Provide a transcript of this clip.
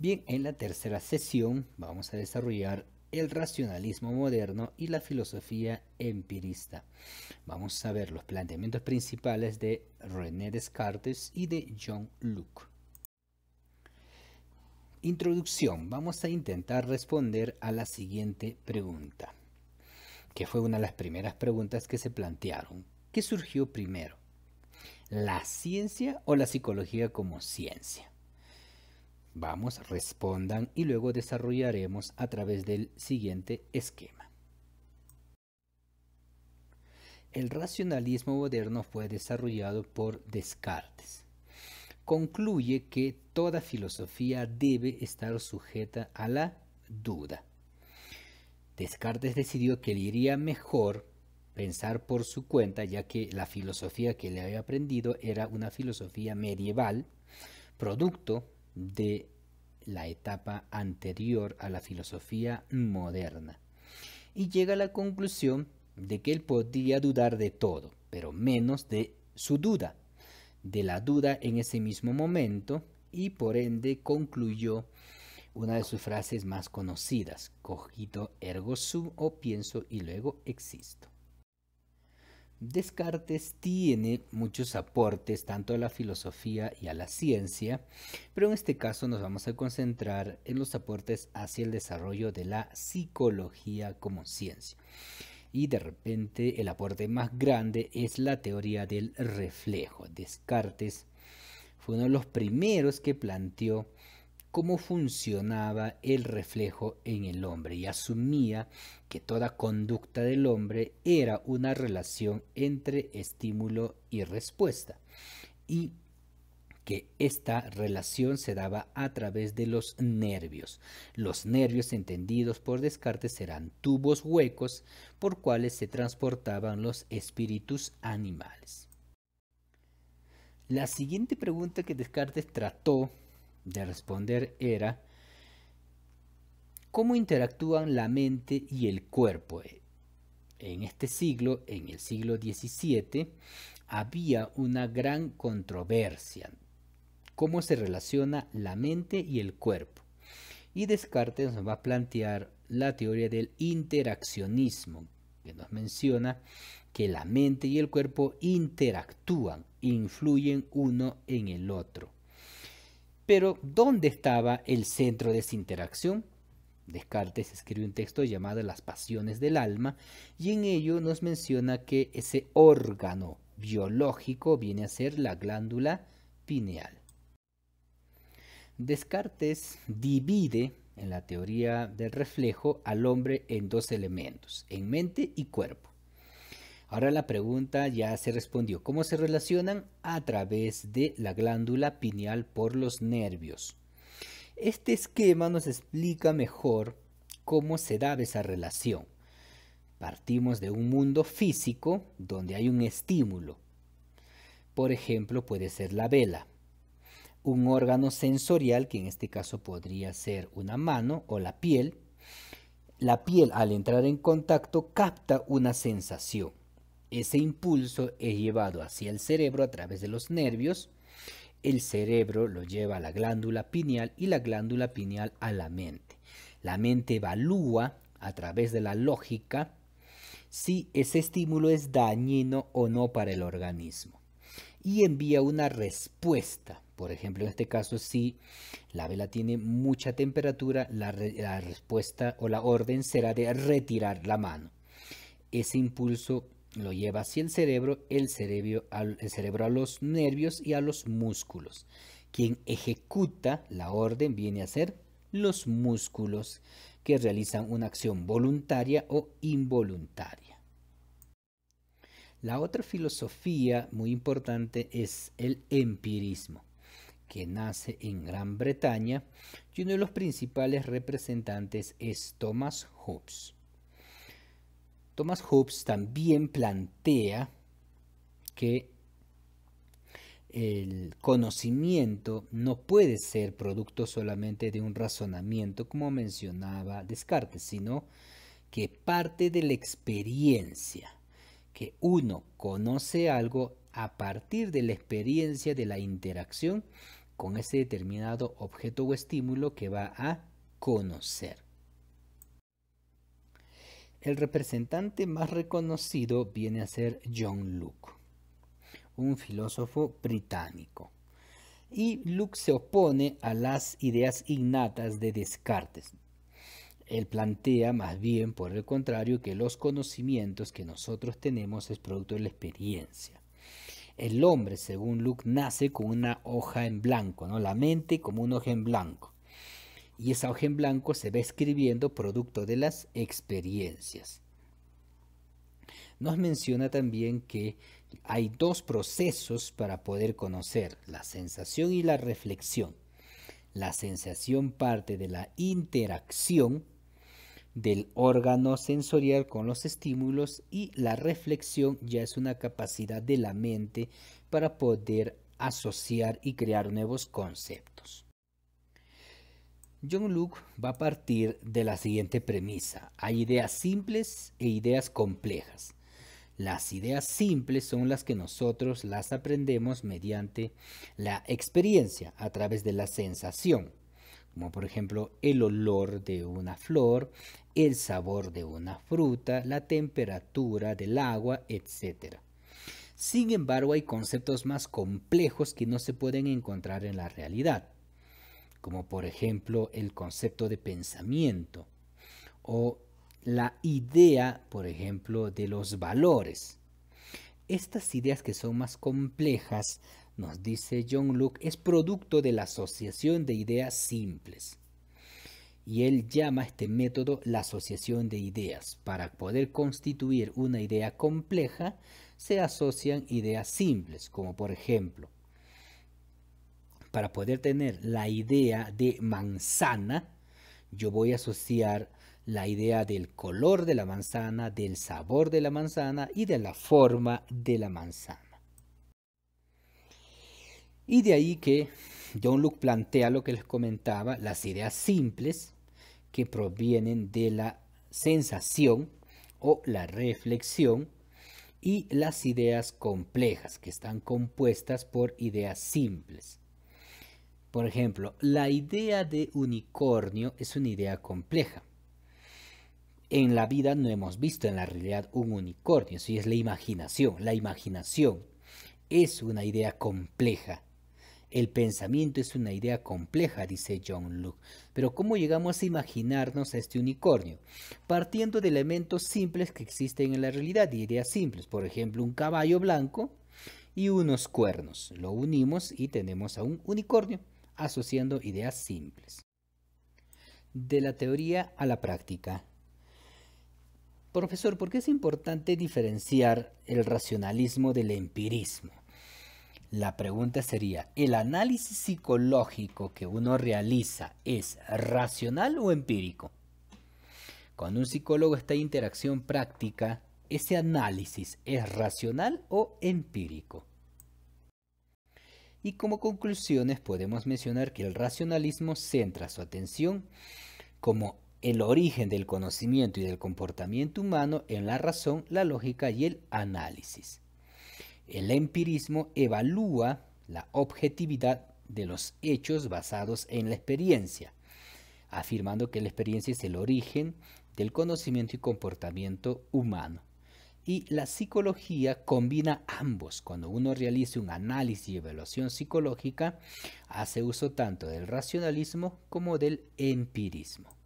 Bien, en la tercera sesión vamos a desarrollar el racionalismo moderno y la filosofía empirista. Vamos a ver los planteamientos principales de René Descartes y de John Locke. Introducción. Vamos a intentar responder a la siguiente pregunta, que fue una de las primeras preguntas que se plantearon. ¿Qué surgió primero? ¿La ciencia o la psicología como ciencia? Vamos, respondan y luego desarrollaremos a través del siguiente esquema. El racionalismo moderno fue desarrollado por Descartes. Concluye que toda filosofía debe estar sujeta a la duda. Descartes decidió que le iría mejor pensar por su cuenta, ya que la filosofía que le había aprendido era una filosofía medieval, producto de la etapa anterior a la filosofía moderna y llega a la conclusión de que él podía dudar de todo, pero menos de su duda, de la duda en ese mismo momento y por ende concluyó una de sus frases más conocidas, cogito ergo sum o pienso y luego existo. Descartes tiene muchos aportes tanto a la filosofía y a la ciencia, pero en este caso nos vamos a concentrar en los aportes hacia el desarrollo de la psicología como ciencia. Y de repente el aporte más grande es la teoría del reflejo. Descartes fue uno de los primeros que planteó cómo funcionaba el reflejo en el hombre y asumía que toda conducta del hombre era una relación entre estímulo y respuesta y que esta relación se daba a través de los nervios. Los nervios entendidos por Descartes eran tubos huecos por cuales se transportaban los espíritus animales. La siguiente pregunta que Descartes trató de responder era cómo interactúan la mente y el cuerpo. En este siglo, en el siglo XVII, había una gran controversia. ¿Cómo se relaciona la mente y el cuerpo? Y Descartes nos va a plantear la teoría del interaccionismo, que nos menciona que la mente y el cuerpo interactúan, influyen uno en el otro. Pero, ¿dónde estaba el centro de esa interacción? Descartes escribe un texto llamado Las pasiones del alma y en ello nos menciona que ese órgano biológico viene a ser la glándula pineal. Descartes divide en la teoría del reflejo al hombre en dos elementos, en mente y cuerpo. Ahora la pregunta ya se respondió. ¿Cómo se relacionan? A través de la glándula pineal por los nervios. Este esquema nos explica mejor cómo se da esa relación. Partimos de un mundo físico donde hay un estímulo. Por ejemplo, puede ser la vela, un órgano sensorial que en este caso podría ser una mano o la piel. La piel al entrar en contacto capta una sensación ese impulso es llevado hacia el cerebro a través de los nervios. El cerebro lo lleva a la glándula pineal y la glándula pineal a la mente. La mente evalúa a través de la lógica si ese estímulo es dañino o no para el organismo y envía una respuesta. Por ejemplo, en este caso, si la vela tiene mucha temperatura, la, respuesta o la orden será de retirar la mano. Ese impulso lo lleva hacia el cerebro, el al, cerebro a los nervios y a los músculos. Quien ejecuta la orden viene a ser los músculos que realizan una acción voluntaria o involuntaria. La otra filosofía muy importante es el empirismo, que nace en Gran Bretaña y uno de los principales representantes es Thomas Hobbes. Thomas Hobbes también plantea que el conocimiento no puede ser producto solamente de un razonamiento, como mencionaba Descartes, sino que parte de la experiencia, que uno conoce algo a partir de la experiencia de la interacción con ese determinado objeto o estímulo que va a conocer. El representante más reconocido viene a ser John Locke, un filósofo británico. Y Locke se opone a las ideas innatas de Descartes. Él plantea más bien, por el contrario, que los conocimientos que nosotros tenemos es producto de la experiencia. El hombre, según Locke, nace con una hoja en blanco, ¿no? la mente como una hoja en blanco y esa hoja en blanco se va escribiendo producto de las experiencias. Nos menciona también que hay dos procesos para poder conocer, la sensación y la reflexión. La sensación parte de la interacción del órgano sensorial con los estímulos y la reflexión ya es una capacidad de la mente para poder asociar y crear nuevos conceptos. John-Luc va a partir de la siguiente premisa. Hay ideas simples e ideas complejas. Las ideas simples son las que nosotros las aprendemos mediante la experiencia, a través de la sensación, como por ejemplo el olor de una flor, el sabor de una fruta, la temperatura del agua, etc. Sin embargo, hay conceptos más complejos que no se pueden encontrar en la realidad como por ejemplo el concepto de pensamiento o la idea, por ejemplo, de los valores. Estas ideas que son más complejas, nos dice John Luke, es producto de la asociación de ideas simples. Y él llama a este método la asociación de ideas. Para poder constituir una idea compleja, se asocian ideas simples, como por ejemplo para poder tener la idea de manzana, yo voy a asociar la idea del color de la manzana, del sabor de la manzana y de la forma de la manzana. Y de ahí que John Luke plantea lo que les comentaba, las ideas simples que provienen de la sensación o la reflexión y las ideas complejas que están compuestas por ideas simples. Por ejemplo, la idea de unicornio es una idea compleja. En la vida no hemos visto en la realidad un unicornio, si es la imaginación. La imaginación es una idea compleja. El pensamiento es una idea compleja, dice John Luke. Pero ¿cómo llegamos a imaginarnos a este unicornio? Partiendo de elementos simples que existen en la realidad, ideas simples. Por ejemplo, un caballo blanco y unos cuernos. Lo unimos y tenemos a un unicornio asociando ideas simples. De la teoría a la práctica. Profesor, ¿por qué es importante diferenciar el racionalismo del empirismo? La pregunta sería, ¿el análisis psicológico que uno realiza es racional o empírico? Cuando un psicólogo está en interacción práctica, ¿ese análisis es racional o empírico? Y como conclusiones podemos mencionar que el racionalismo centra su atención como el origen del conocimiento y del comportamiento humano en la razón, la lógica y el análisis. El empirismo evalúa la objetividad de los hechos basados en la experiencia, afirmando que la experiencia es el origen del conocimiento y comportamiento humano y la psicología combina ambos. Cuando uno realiza un análisis y evaluación psicológica, hace uso tanto del racionalismo como del empirismo.